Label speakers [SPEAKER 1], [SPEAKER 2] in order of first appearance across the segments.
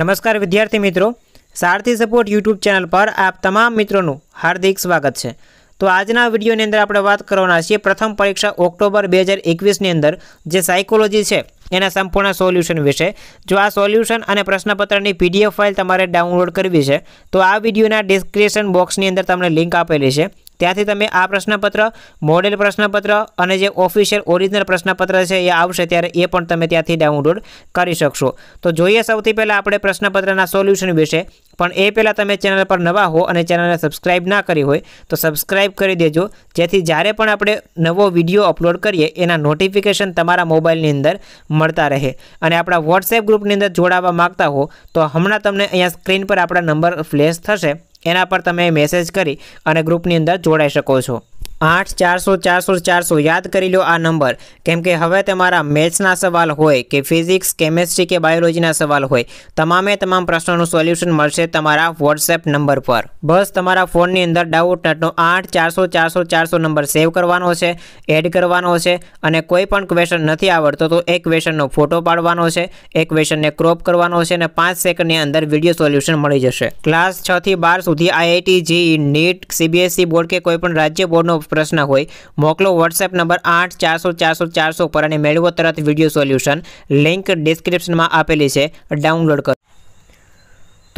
[SPEAKER 1] નમસ્કાર વિદ્યાર્થી મિત્રો સારથી સપોર્ટ યુટ્યુબ ચેનલ પર આપ તમામ મિત્રોનું હાર્દિક સ્વાગત છે તો આજના વિડીયોની અંદર આપણે વાત કરવાના છીએ પ્રથમ પરીક્ષા ઓક્ટોબર બે હજાર એકવીસની અંદર જે સાયકોલોજી છે એના સંપૂર્ણ સોલ્યુશન વિશે જો આ સોલ્યુશન અને પ્રશ્નપત્રની પીડીએફ ફાઇલ તમારે ડાઉનલોડ કરવી છે તો આ વિડીયોના ડિસ્ક્રિપ્શન બોક્સની અંદર તમને લિંક આપેલી છે ત્યાંથી તમે આ પ્રશ્નપત્ર મોડેલ પ્રશ્નપત્ર અને જે ઓફિશિયલ ઓરિજિનલ પ્રશ્નપત્ર છે એ આવશે ત્યારે એ પણ તમે ત્યાંથી ડાઉનલોડ કરી શકશો તો જોઈએ સૌથી પહેલાં આપણે પ્રશ્નપત્રના સોલ્યુશન વિશે પણ એ પહેલાં તમે ચેનલ પર નવા હો અને ચેનલને સબસ્ક્રાઇબ ના કરી હોય તો સબસ્ક્રાઈબ કરી દેજો જેથી જ્યારે પણ આપણે નવો વિડીયો અપલોડ કરીએ એના નોટિફિકેશન તમારા મોબાઈલની અંદર મળતા રહે અને આપણા વોટ્સએપ ગ્રુપની અંદર જોડાવા માગતા હો તો હમણાં તમને અહીંયા સ્ક્રીન પર આપણા નંબર ફ્લેશ થશે એના પર તમે મેસેજ કરી અને ગ્રુપની અંદર જોડાઈ શકો છો આઠ ચારસો ચારસો ચારસો યાદ કરી લો આ નંબર કેમ કે હવે તમારા મેથ્સના સવાલ હોય કે ફિઝિક્સ કેમેસ્ટ્રી કે બાયોલોજીના સવાલ હોય તમામે તમામ પ્રશ્નોનું સોલ્યુશન મળશે તમારા વોટ્સએપ નંબર પર બસ તમારા ફોનની અંદર ડાઉટ નટનો આઠ ચારસો ચારસો ચારસો નંબર સેવ કરવાનો છે એડ કરવાનો છે અને કોઈ પણ ક્વેશ્ચન નથી આવડતો તો એ ક્વેશ્ચનનો ફોટો પાડવાનો છે એ ક્વેશ્ચનને ક્રોપ કરવાનો છે અને પાંચ સેકન્ડની અંદર વિડીયો સોલ્યુશન મળી જશે ક્લાસ છથી બાર સુધી IIT JEE NEET CBSE board કે કોઈપણ રાજ્ય બોર્ડનો પ્રશ્ન હોય મોકલો વોટ્સએપ નંબર આઠ ચારસો ચારસો ચારસો પર અને મેળવો તરત વિડીયો સોલ્યુશન લિંક ડિસ્ક્રિપ્શનમાં આપેલી છે ડાઉનલોડ કરો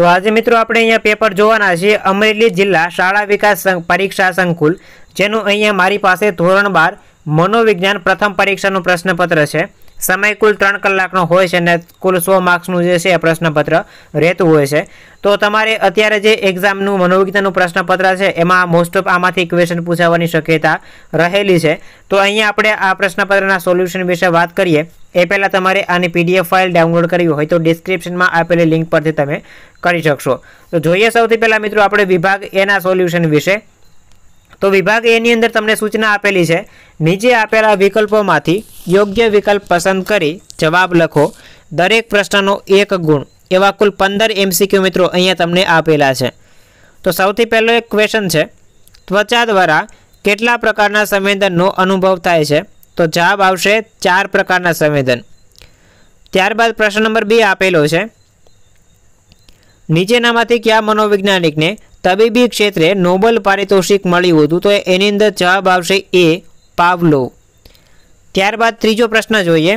[SPEAKER 1] તો આજે મિત્રો આપણે અહીંયા પેપર જોવાના છીએ અમરેલી જિલ્લા શાળા વિકાસ પરીક્ષા સંકુલ જેનું અહીંયા મારી પાસે ધોરણ બાર મનોવિજ્ઞાન પ્રથમ પરીક્ષાનું પ્રશ્નપત્ર છે સમય કુલ ત્રણ કલાકનો હોય છે અને કુલ સો માર્ક્સનું જે છે પ્રશ્નપત્ર રહેતું હોય છે તો તમારે અત્યારે જે એક્ઝામનું મનોવિજ્ઞાનનું પ્રશ્નપત્ર છે એમાં મોસ્ટ ઓફ આમાંથી ક્વેશ્ચન પૂછાવાની શક્યતા રહેલી છે તો અહીંયા આપણે આ પ્રશ્નપત્રના સોલ્યુશન વિશે વાત કરીએ એ પહેલાં તમારે આની પીડીએફ ફાઇલ ડાઉનલોડ કરવી હોય તો ડિસ્ક્રિપ્શનમાં આપેલી લિંક પરથી તમે કરી શકશો તો જોઈએ સૌથી પહેલાં મિત્રો આપણે વિભાગ એના સોલ્યુશન વિશે તો વિભાગ એની અંદર તમને સૂચના આપેલી છે નીચે આપેલા વિકલ્પોમાંથી યોગ્ય વિકલ્પ પસંદ કરી જવાબ લખો દરેક પ્રશ્નનો એક ગુણ એવા કુલ પંદર એમસીક્યુ મિત્રો અહીંયા તમને આપેલા છે તો સૌથી પહેલો એક ક્વેશ્ચન છે ત્વચા દ્વારા કેટલા પ્રકારના સંવેદનનો અનુભવ થાય છે તો જવાબ આવશે ચાર પ્રકારના સંવેદન ત્યારબાદ પ્રશ્ન નંબર બી આપેલો છે નીચેનામાંથી કયા મનોવૈજ્ઞાનિકને તબીબી ક્ષેત્રે નોબલ પારિતોષિક મળ્યું હતું તો એની અંદર જવાબ આવશે એ પાવલો ત્યારબાદ ત્રીજો પ્રશ્ન જોઈએ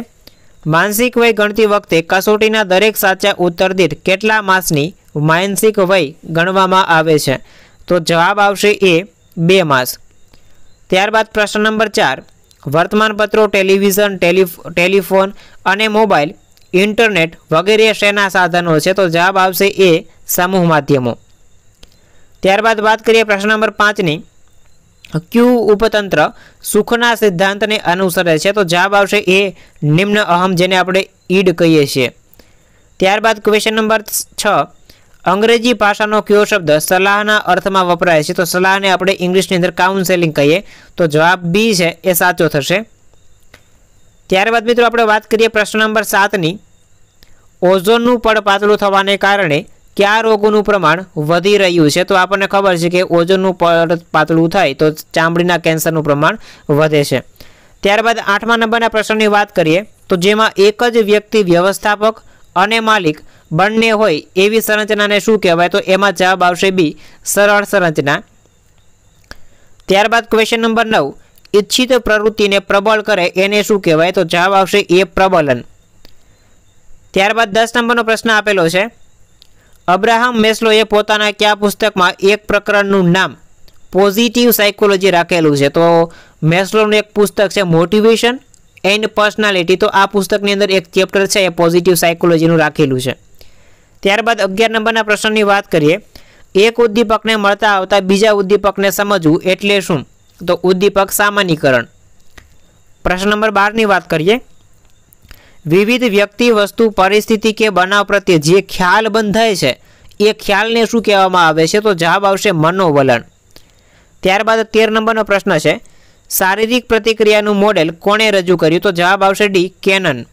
[SPEAKER 1] માનસિક વય ગણતી વખતે કસોટીના દરેક સાચા ઉત્તર દીઠ કેટલા માસની માનસિક વય ગણવામાં આવે છે તો જવાબ આવશે એ બે માસ ત્યારબાદ પ્રશ્ન નંબર ચાર વર્તમાનપત્રો ટેલિવિઝન ટેલિફોન અને મોબાઈલ ઇન્ટરનેટ વગેરે શેના સાધનો છે તો જવાબ આવશે એ સમૂહ માધ્યમો ત્યારબાદ વાત કરીએ પ્રશ્ન નંબર પાંચની ક્યુ ઉપતંત્ર સુખના સિદ્ધાંતને અનુસરે છે તો જવાબ આવશે એ નિમ્ન અહમ જેને આપણે ઈડ કહીએ છીએ ત્યારબાદ ક્વેશ્ચન નંબર છ અંગ્રેજી ભાષાનો કયો શબ્દ સલાહના અર્થમાં વપરાય છે તો સલાહને આપણે ઇંગ્લિશની અંદર કાઉન્સેલિંગ કહીએ તો જવાબ બી છે એ સાચો થશે ત્યારબાદ મિત્રો આપણે વાત કરીએ પ્રશ્ન નંબર સાતની ઓઝોનનું પડ પાતળું થવાને કારણે કયા રોગોનું પ્રમાણ વધી રહ્યું છે તો આપણને ખબર છે કે ઓઝોનનું પરત પાતળું થાય તો ચામડીના કેન્સરનું પ્રમાણ વધે છે ત્યારબાદ આઠમા નંબરના પ્રશ્નની વાત કરીએ તો જેમાં એક જ વ્યક્તિ વ્યવસ્થાપક અને માલિક બંને હોય એવી સંરચનાને શું કહેવાય તો એમાં જવાબ આવશે બી સરળ સંરચના ત્યારબાદ ક્વેશ્ચન નંબર નવ ઈચ્છિત પ્રવૃત્તિને પ્રબળ કરે એને શું કહેવાય તો જવાબ આવશે એ પ્રબલન ત્યારબાદ દસ નંબરનો પ્રશ્ન આપેલો છે અબ્રાહમ મેસ્લોએ પોતાના કયા પુસ્તકમાં એક પ્રકરણનું નામ પોઝિટિવ સાયકોલોજી રાખેલું છે તો મેસ્લોનું એક પુસ્તક છે મોટિવેશન એન્ડ પર્સનાલિટી તો આ પુસ્તકની અંદર એક ચેપ્ટર છે એ પોઝિટિવ સાયકોલોજીનું રાખેલું છે ત્યારબાદ અગિયાર નંબરના પ્રશ્નની વાત કરીએ એક ઉદ્દીપકને મળતા આવતા બીજા ઉદ્દીપકને સમજવું એટલે શું તો ઉદ્દીપક સામાન્યકરણ પ્રશ્ન નંબર બારની વાત કરીએ વિવિધ વ્યક્તિ વસ્તુ પરિસ્થિતિ કે બનાવ પ્રત્યે જે ખ્યાલ બંધાય છે એ ખ્યાલને શું કહેવામાં આવે છે તો જવાબ આવશે મનોવલણ ત્યારબાદ તેર નંબરનો પ્રશ્ન છે શારીરિક પ્રતિક્રિયાનું મોડેલ કોણે રજૂ કર્યું તો જવાબ આવશે ડી કેનન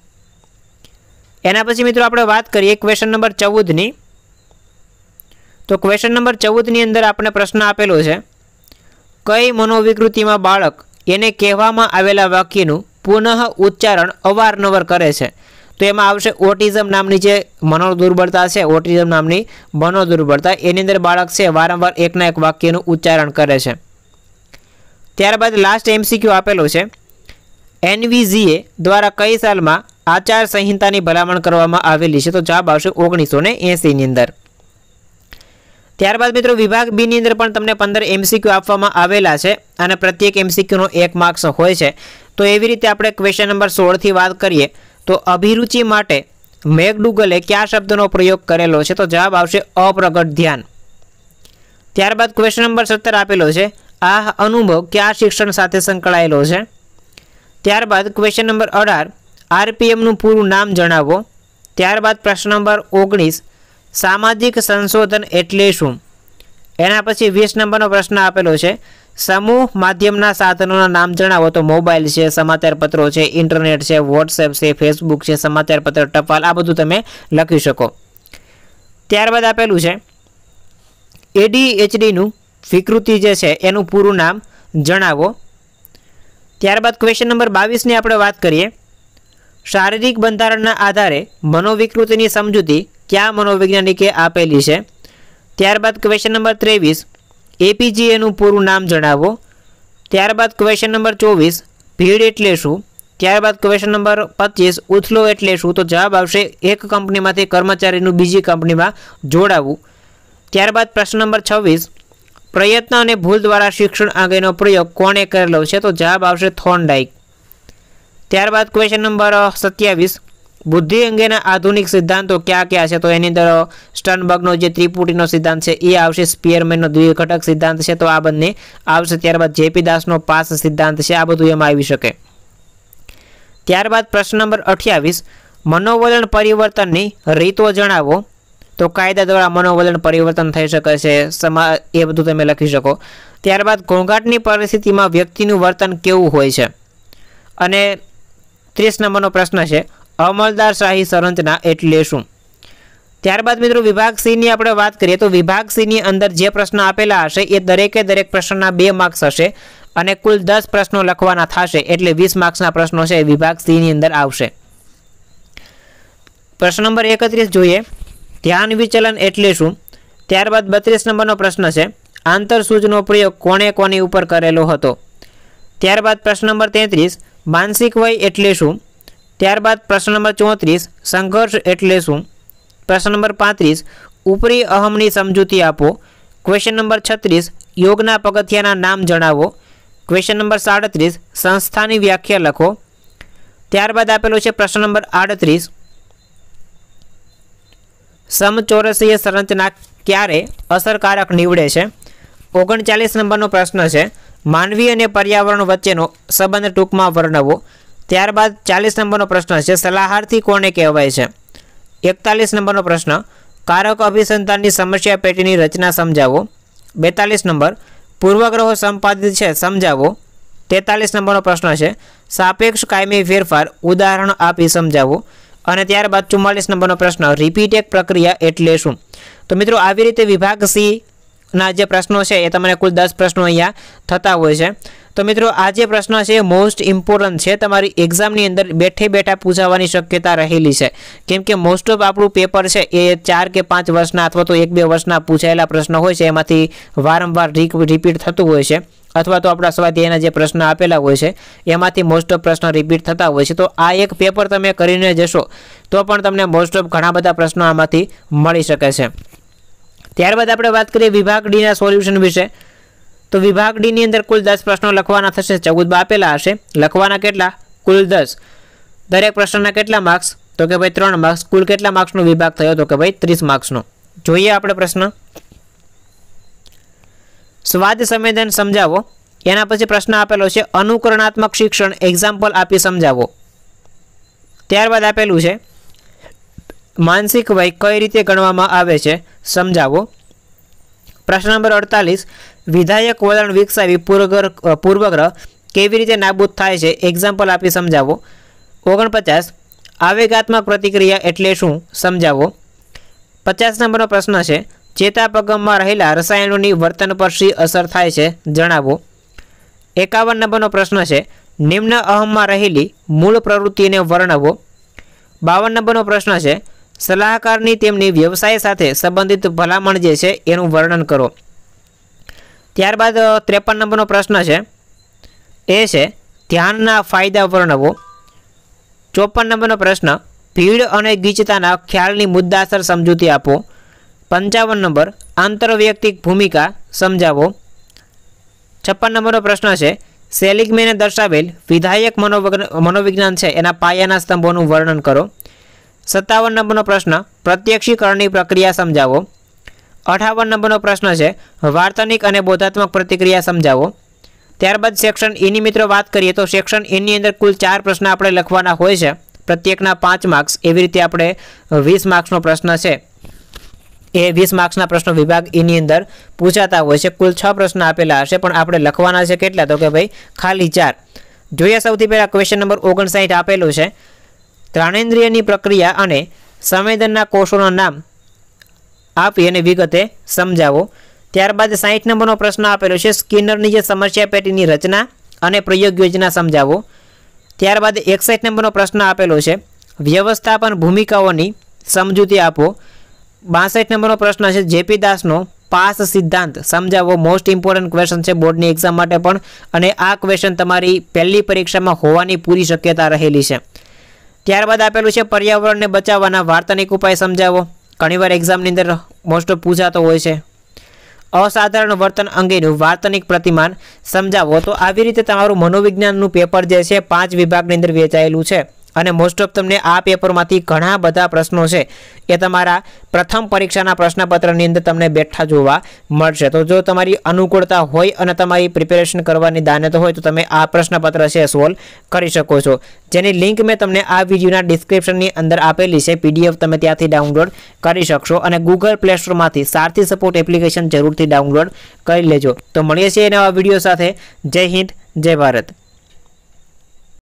[SPEAKER 1] એના પછી મિત્રો આપણે વાત કરીએ ક્વેશ્ચન નંબર ચૌદની તો ક્વેશ્ચન નંબર ચૌદની અંદર આપણે પ્રશ્ન આપેલો છે કઈ મનોવિકૃતિમાં બાળક એને કહેવામાં આવેલા વાક્યનું પુનઃ ઉચ્ચારણ અવારનવાર કરે છે તો એમાં આવશે ઓટિઝમ નામની જે મનોદુર્બળતા છે ઓટિઝમ નામની મનોદુર્બળતા એની અંદર બાળક છે વારંવાર એકના એક વાક્યનું ઉચ્ચારણ કરે છે ત્યારબાદ લાસ્ટ એમસીક્યુ આપેલો છે એનવીઝીએ દ્વારા કઈ સાલમાં આચાર સંહિતાની ભલામણ કરવામાં આવેલી છે તો જવાબ આવશે ઓગણીસો ને એંસીની અંદર ત્યારબાદ મિત્રો વિભાગ બીની અંદર પણ તમને પંદર એમસીક્યુ આપવામાં આવેલા છે અને પ્રત્યેક એમસીક્યુનો એક માર્ક્સ હોય છે તો એવી રીતે આપણે ક્વેશ્ચન નંબર સોળથી વાત કરીએ તો અભિરુચિ માટે મેકડુગલે કયા શબ્દનો પ્રયોગ કરેલો છે તો જવાબ આવશે અપ્રગટ ધ્યાન ત્યારબાદ ક્વેશ્ચન નંબર સત્તર આપેલો છે આ અનુભવ કયા શિક્ષણ સાથે સંકળાયેલો છે ત્યારબાદ ક્વેશ્ચન નંબર અઢાર આરપીએમનું પૂરું નામ જણાવો ત્યારબાદ પ્રશ્ન નંબર ઓગણીસ સામાજિક સંશોધન એટલે શું એના પછી વીસ નંબરનો પ્રશ્ન આપેલો છે સમૂહ માધ્યમના સાધનોના નામ જણાવો તો મોબાઈલ છે સમાચારપત્રો છે ઇન્ટરનેટ છે વોટ્સએપ છે ફેસબુક છે સમાચારપત્ર ટપાલ આ બધું તમે લખી શકો ત્યારબાદ આપેલું છે એડીએચડીનું વિકૃતિ જે છે એનું પૂરું નામ જણાવો ત્યારબાદ ક્વેશ્ચન નંબર બાવીસની આપણે વાત કરીએ શારીરિક બંધારણના આધારે મનોવિકૃતિની સમજૂતી કયા મનોવૈજ્ઞાનિકે આપેલી છે ત્યારબાદ ક્વેશ્ચન નંબર ત્રેવીસ એપીજીએનું પૂરું નામ જણાવો ત્યારબાદ ક્વેશ્ચન નંબર ચોવીસ ભીડ એટલે શું ત્યારબાદ ક્વેશ્ચન નંબર પચીસ ઉથલો એટલે શું તો જવાબ આવશે એક કંપનીમાંથી કર્મચારીનું બીજી કંપનીમાં જોડાવવું ત્યારબાદ પ્રશ્ન નંબર છવ્વીસ પ્રયત્ન અને ભૂલ દ્વારા શિક્ષણ અંગેનો પ્રયોગ કોણે કરેલો છે તો જવાબ આવશે થોર્નડાઇક ત્યારબાદ ક્વેશ્ચન નંબર સત્યાવીસ બુદ્ધિ અંગેના આધુનિક સિદ્ધાંતો ક્યાં ક્યાં છે તો એની અંદર સ્ટનબર્ગનો જે ત્રિપુટીનો સિદ્ધાંત છે એ આવશે સ્પિયરમેનનો દ્વિઘટક સિદ્ધાંત છે તો આ બંને આવશે ત્યારબાદ જેપી દાસનો પાસ સિદ્ધાંત છે આ બધું એમાં આવી શકે ત્યારબાદ પ્રશ્ન નંબર અઠ્યાવીસ મનોવલણ પરિવર્તનની રીતો જણાવો તો કાયદા દ્વારા મનોવલણ પરિવર્તન થઈ શકે છે સમા એ બધું તમે લખી શકો ત્યારબાદ ઘોંઘાટની પરિસ્થિતિમાં વ્યક્તિનું વર્તન કેવું હોય છે અને ત્રીસ નંબરનો પ્રશ્ન છે અમલદારશાહી સંરચના એટલે શું ત્યારબાદ મિત્રો વિભાગ સીની આપણે વાત કરીએ તો વિભાગ સીની અંદર જે પ્રશ્ન આપેલા હશે એ દરેકે દરેક પ્રશ્નના બે માર્ક્સ હશે અને કુલ દસ પ્રશ્નો લખવાના થશે એટલે વીસ માર્ક્સના પ્રશ્નો છે વિભાગ સીની અંદર આવશે પ્રશ્ન નંબર એકત્રીસ જોઈએ ધ્યાન વિચલન એટલે શું ત્યારબાદ બત્રીસ નંબરનો પ્રશ્ન છે આંતર પ્રયોગ કોણે કોની ઉપર કરેલો હતો ત્યારબાદ પ્રશ્ન નંબર તેત્રીસ માનસિક વય એટલે શું ત્યારબાદ પ્રશ્ન નંબર ચોત્રીસ સંઘર્ષ એટલે શું પ્રશ્ન નંબર પાંત્રીસ ઉપરી અહમની સમજૂતી આપો ક્વેશ્ચન નંબર છત્રીસ યોગના પગથિયાના નામ જણાવો ક્વેશ્ચન નંબર સાડત્રીસ સંસ્થાની વ્યાખ્યા લખો ત્યારબાદ આપેલો છે પ્રશ્ન નંબર આડત્રીસ સમચોરસીય સંરચના ક્યારે અસરકારક નીવડે છે ઓગણચાલીસ નંબરનો પ્રશ્ન છે માનવી અને પર્યાવરણ વચ્ચેનો સંબંધ ટૂંકમાં વર્ણવો ત્યારબાદ ચાલીસ નંબરનો પ્રશ્ન છે સલાહાર્થી કોને કહેવાય છે એકતાલીસ નંબરનો પ્રશ્ન કારક અભિસંધાનની સમસ્યા પેટીની રચના સમજાવો બેતાલીસ નંબર પૂર્વગ્રહો સંપાદિત છે સમજાવો તેતાલીસ નંબરનો પ્રશ્ન છે સાપેક્ષ કાયમી ફેરફાર ઉદાહરણ આપી સમજાવો અને ત્યારબાદ ચુમ્માલીસ નંબરનો પ્રશ્ન રિપીટ પ્રક્રિયા એટલે શું તો મિત્રો આવી રીતે વિભાગ સીના જે પ્રશ્નો છે એ તમને કુલ દસ પ્રશ્નો અહીંયા થતા હોય છે તો મિત્રો આ જે પ્રશ્ન છે મોસ્ટ ઇમ્પોર્ટન્ટ છે તમારી એક્ઝામની અંદર બેઠે બેઠા પૂછાવાની શક્યતા રહેલી છે કેમ કે મોસ્ટ ઓફ આપણું પેપર છે એ ચાર કે પાંચ વર્ષના અથવા તો એક બે વર્ષના પૂછાયેલા પ્રશ્નો હોય છે એમાંથી વારંવાર રિપીટ થતું હોય છે અથવા તો આપણા સ્વાધ્યાયના જે પ્રશ્ન આપેલા હોય છે એમાંથી મોસ્ટ ઓફ પ્રશ્ન રિપીટ થતા હોય છે તો આ એક પેપર તમે કરીને જશો તો પણ તમને મોસ્ટ ઓફ ઘણા બધા પ્રશ્નો આમાંથી મળી શકે છે ત્યારબાદ આપણે વાત કરીએ વિભાગ ડીના સોલ્યુશન વિશે તો વિભાગ ડીની અંદર કુલ દસ પ્રશ્નો લખવાના થશે ચૌદમાં આપેલા હશે લખવાના કેટલા કુલ દસ દરેક પ્રશ્નના કેટલા માર્ક્સ તો કે ભાઈ ત્રણ માર્ક્સ કુલ કેટલા માર્ક્સનો વિભાગ થયો તો કે ભાઈ ત્રીસ માર્ક્સનો જોઈએ આપણે પ્રશ્ન સ્વાદ સંવેદન સમજાવો એના પછી પ્રશ્ન આપેલો છે અનુકરણાત્મક શિક્ષણ એક્ઝામ્પલ આપી સમજાવો ત્યારબાદ આપેલું છે માનસિક વય કઈ રીતે ગણવામાં આવે છે સમજાવો પ્રશ્ન નંબર અડતાલીસ વિધાયક વલણ વિકસાવી પૂર્વગ્રહ પૂર્વગ્રહ કેવી રીતે નાબૂદ થાય છે એક્ઝામ્પલ આપી સમજાવો ઓગણપચાસ આવેગાત્મક પ્રતિક્રિયા એટલે શું સમજાવો પચાસ નંબરનો પ્રશ્ન છે ચેતાપગમમાં રહેલા રસાયણોની વર્તન પર શી અસર થાય છે જણાવો એકાવન નંબરનો પ્રશ્ન છે નિમ્ન અહમમાં રહેલી મૂળ પ્રવૃત્તિને વર્ણવો બાવન નંબરનો પ્રશ્ન છે સલાહકારની તેમની વ્યવસાય સાથે સંબંધિત ભલામણ જે છે એનું વર્ણન કરો ત્યારબાદ ત્રેપન નંબરનો પ્રશ્ન છે એ છે ધ્યાનના ફાયદા વર્ણવો ચોપન નંબરનો પ્રશ્ન ભીડ અને ગીચતાના ખ્યાલની મુદ્દાસર સમજૂતી આપો પંચાવન નંબર આંતરવૈયક્તિક ભૂમિકા સમજાવો છપ્પન નંબરનો પ્રશ્ન છે સેલિગમેને દર્શાવેલ વિધાયક મનોવિજ્ઞાન છે એના પાયાના સ્તંભોનું વર્ણન કરો સત્તાવન નંબરનો પ્રશ્ન પ્રત્યક્ષીકરણની પ્રક્રિયા સમજાવો અઠાવન નંબરનો પ્રશ્ન છે વાર્તનિક અને બોધાત્મક પ્રતિક્રિયા સમજાવો ત્યારબાદ સેક્શન એની e મિત્રો વાત કરીએ તો સેક્શન એની e અંદર કુલ ચાર પ્રશ્ન આપણે લખવાના હોય છે પ્રત્યેકના પાંચ માર્ક્સ એવી રીતે આપણે વીસ માર્ક્સનો પ્રશ્ન છે એ વીસ માર્ક્સના પ્રશ્નો વિભાગ એની e અંદર પૂછાતા હોય છે કુલ છ પ્રશ્ન આપેલા હશે પણ આપણે લખવાના છે કેટલા તો કે ભાઈ ખાલી ચાર જોઈએ સૌથી પહેલાં ક્વેશ્ચન નંબર ઓગણસાઠ આપેલું છે ત્રાણેન્દ્રિયની પ્રક્રિયા અને સંવેદનના કોષોના નામ આપી અને વિગતે સમજાવો ત્યારબાદ સાહીઠ નંબરનો પ્રશ્ન આપેલો છે સ્કિનરની જે સમસ્યા પેટીની રચના અને પ્રયોગ યોજના સમજાવો ત્યારબાદ એકસઠ નંબરનો પ્રશ્ન આપેલો છે વ્યવસ્થાપન ભૂમિકાઓની સમજૂતી આપો બાસઠ નંબરનો પ્રશ્ન છે જેપી દાસનો પાસ સિદ્ધાંત સમજાવો મોસ્ટ ઇમ્પોર્ટન્ટ ક્વેશ્ચન છે બોર્ડની એક્ઝામ માટે પણ અને આ ક્વેશ્ચન તમારી પહેલી પરીક્ષામાં હોવાની પૂરી શક્યતા રહેલી છે ત્યારબાદ આપેલું છે પર્યાવરણને બચાવવાના વાર્તાનિક ઉપાય સમજાવો ઘણીવાર એક્ઝામની અંદર મોસ્ટ ઓફ પૂછાતો હોય છે અસાધારણ વર્તન અંગેનું વાર્તનિક પ્રતિમાન સમજાવો તો આવી રીતે તમારું મનોવિજ્ઞાનનું પેપર જે છે પાંચ વિભાગની અંદર વહેંચાયેલું છે અને મોસ્ટ ઓફ તમને આ પેપરમાંથી ઘણા બધા પ્રશ્નો છે એ તમારા પ્રથમ પરીક્ષાના પ્રશ્નપત્રની અંદર તમને બેઠા જોવા મળશે તો જો તમારી અનુકૂળતા હોય અને તમારી પ્રિપેરેશન કરવાની દાનત હોય તો તમે આ પ્રશ્નપત્ર છે સોલ્વ કરી શકો છો જેની લિંક મેં તમને આ વિડીયોના ડિસ્ક્રિપ્શનની અંદર આપેલી છે પીડીએફ તમે ત્યાંથી ડાઉનલોડ કરી શકશો અને ગૂગલ પ્લે સ્ટોરમાંથી સારથી સપોર્ટ એપ્લિકેશન જરૂરથી ડાઉનલોડ કરી લેજો તો મળીએ છીએ નવા વિડીયો સાથે જય હિન્દ જય ભારત